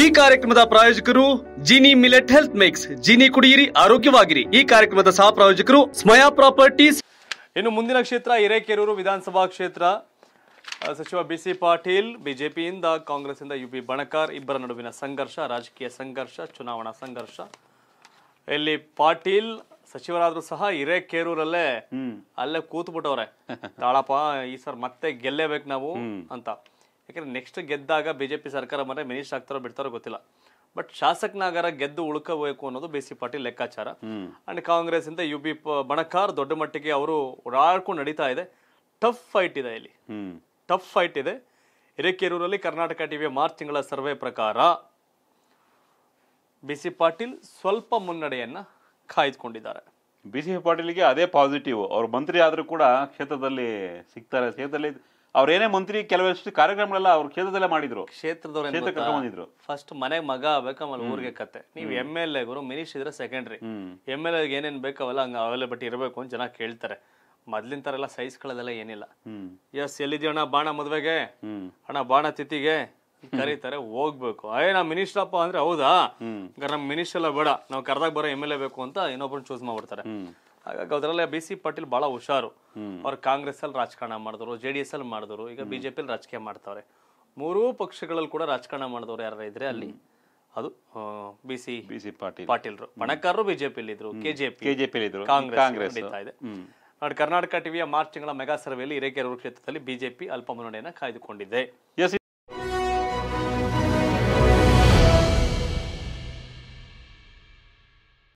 ಈ ಕಾರ್ಯಕ್ರಮದ ಪ್ರಾಯೋಜಕರು Jini millet health mix Jini ಕುಡಿಯಿರಿ ಆರೋಗ್ಯವಾಗಿರಿ ಈ ಕಾರ್ಯಕ್ರಮದ ಸಹ ಪ್ರಾಯೋಜಕರು ಸ್ಮಯಾ ಪ್ರಾಪರ್ಟೀಸ್ ಇನ್ನು ಮುಂದಿನ ಕ್ಷೇತ್ರ ಹಿರೇಕೆರೂರು ವಿಧಾನಸಭಾ ಕ್ಷೇತ್ರ ಸಚಿವ ಬಿ ಸಿ ಪಾಟೀಲ್ ಬಿಜೆಪಿಯಿಂದ ಕಾಂಗ್ರೆಸ್ಸಿಂದ ಯು ಬಿ ಬಣಕಾರ್ ಇಬ್ಬರ ನಡುವಿನ ಸಂಘರ್ಷ ರಾಜಕೀಯ ಸಂಘರ್ಷ ಚುನಾವಣಾ ಸಂಘರ್ಷ ಇಲ್ಲಿ ಪಾಟೀಲ್ ಸಚಿವರಾದ್ರೂ ಸಹ ಹಿರೇಕೆರೂರಲ್ಲೇ ಅಲ್ಲೇ ಕೂತ್ ಬಿಟ್ಟವ್ರೆ ತಾಳಪ್ಪ ಈ ಸರ್ ಮತ್ತೆ ಗೆಲ್ಲೇಬೇಕು ನಾವು ಅಂತ ನೆಕ್ಸ್ಟ್ ಗೆದ್ದಾಗ ಬಿ ಜೆ ಪಿ ಸರ್ಕಾರ ಮನೆ ಮಿನಿಸ್ಟರ್ ಆಗ್ತಾರೋ ಬಿಡ್ತಾರೋ ಗೊತ್ತಿಲ್ಲ ಬಟ್ ಶಾಸಕನಾಗರ ಗೆದ್ದು ಉಳ್ಕೋಬೇಕು ಅನ್ನೋದು ಬಿ ಸಿ ಪಾಟೀಲ್ ಲೆಕ್ಕಾಚಾರ ಅಂಡ್ ಕಾಂಗ್ರೆಸ್ ಇಂದ ಯು ಬಿ ಬಣಕಾರ್ ದೊಡ್ಡ ಮಟ್ಟಿಗೆ ಅವರು ಓಡಾಡ್ಕೊಂಡು ನಡೀತಾ ಇದೆ ಟಫ್ ಫೈಟ್ ಇದೆ ಇಲ್ಲಿ ಟಫ್ ಫೈಟ್ ಇದೆ ಹಿರೇಕೆರೂರಲ್ಲಿ ಕರ್ನಾಟಕ ಟಿವಿ ಮಾರ್ಚ್ ತಿಂಗಳ ಸರ್ವೆ ಪ್ರಕಾರ ಬಿ ಸಿ ಪಾಟೀಲ್ ಸ್ವಲ್ಪ ಮುನ್ನಡೆಯನ್ನ ಕಾಯ್ದುಕೊಂಡಿದ್ದಾರೆ ಬಿ ಸಿ ಪಾಟೀಲ್ಗೆ ಅದೇ ಪಾಸಿಟಿವ್ ಅವರು ಮಂತ್ರಿ ಆದರೂ ಕೂಡ ಕ್ಷೇತ್ರದಲ್ಲಿ ಸಿಗ್ತಾರೆ ಕ್ಷೇತ್ರದಲ್ಲಿ ಅವ್ರೇನೇ ಮಂತ್ರಿ ಕೆಲವಷ್ಟು ಕಾರ್ಯಕ್ರಮಗಳೆಲ್ಲ ಅವ್ರ ಕ್ಷೇತ್ರದಲ್ಲೇ ಮಾಡಿದ್ರು ಕ್ಷೇತ್ರದವರು ಫಸ್ಟ್ ಮನೆಗೆ ಮಗ ಆಗ್ಬೇಕು ಆಮೇಲೆ ಊರಿಗೆ ಕತೆ ನೀವು ಎಮ್ ಎಲ್ ಎ ಗುರು ಮಿನಿಸ್ಟ್ ಇದ್ರೆ ಸೆಕೆಂಡ್ರಿ ಎಮ್ ಎಲ್ ಎಗ್ ಏನೇನ್ ಬೇಕಾವಲ್ಲ ಹಂಗ ಇರಬೇಕು ಅಂತ ಜನ ಕೇಳ್ತಾರೆ ಮೊದ್ಲಿನ ತರ ಎಲ್ಲ ಸೈಜ್ಗಳದೆಲ್ಲ ಏನಿಲ್ಲ ಎಸ್ ಎಲ್ಲಿದ್ಯೋ ಅಣ್ಣ ಬಾಣ ಮದ್ವೆಗೆ ಅಣ್ಣ ಬಾಣ ತಿಥಿಗೆ ಕರೀತಾರೆ ಹೋಗ್ಬೇಕು ಅಯ್ಯ ನಾ ಮಿನಿಸ್ಟ್ರಪ್ಪ ಅಂದ್ರೆ ಹೌದಾ ನಮ್ ಮಿನಿಸ್ಟರ್ ಎಲ್ಲ ಬೇಡ ನಾವು ಕರೆದಾಗ ಬರೋ ಎಮ್ ಎಲ್ ಎ ಬೇಕು ಅಂತ ಇನ್ನೊಬ್ರನ್ನ ಚೂಸ್ ಮಾಡ್ಬಿಡ್ತಾರೆ ಹಾಗಾಗಿ ಅದರಲ್ಲೇ ಬಿ ಸಿ ಪಾಟೀಲ್ ಬಹಳ ಹುಷಾರು ಅವ್ರು ಕಾಂಗ್ರೆಸ್ ಅಲ್ಲಿ ರಾಜಕಾರಣ ಮಾಡಿದ್ರು ಜೆ ಡಿ ಎಸ್ ಅಲ್ಲಿ ಮಾಡಿದ್ರು ಈಗ ಬಿಜೆಪಿ ರಾಜಕೀಯ ಮಾಡ್ತಾವ್ರೆ ಮೂರೂ ಪಕ್ಷಗಳಲ್ಲಿ ಕೂಡ ರಾಜಕಾರಣ ಮಾಡಿದವರು ಯಾರು ಇದ್ರೆ ಅಲ್ಲಿ ಅದು B C B C Patil ಪಾಟೀಲ್ರು ಬಣಕಾರರು ಅಲ್ಲಿ ಇದ್ರು ಕೆಜೆಪಿ ಇದ್ರು ಕಾಂಗ್ರೆಸ್ ಇದೆ ಕರ್ನಾಟಕ ಟಿವಿಯ ಮಾರ್ಚ್ ತಿಂಗಳ ಮೆಗಾ ಸರ್ವೆಯಲ್ಲಿ ಹಿರೇಕೆರೂರು ಕ್ಷೇತ್ರದಲ್ಲಿ ಬಿಜೆಪಿ ಅಲ್ಪ ಮುನ್ನಡೆಯನ್ನು ಕಾಯ್ದುಕೊಂಡಿದೆ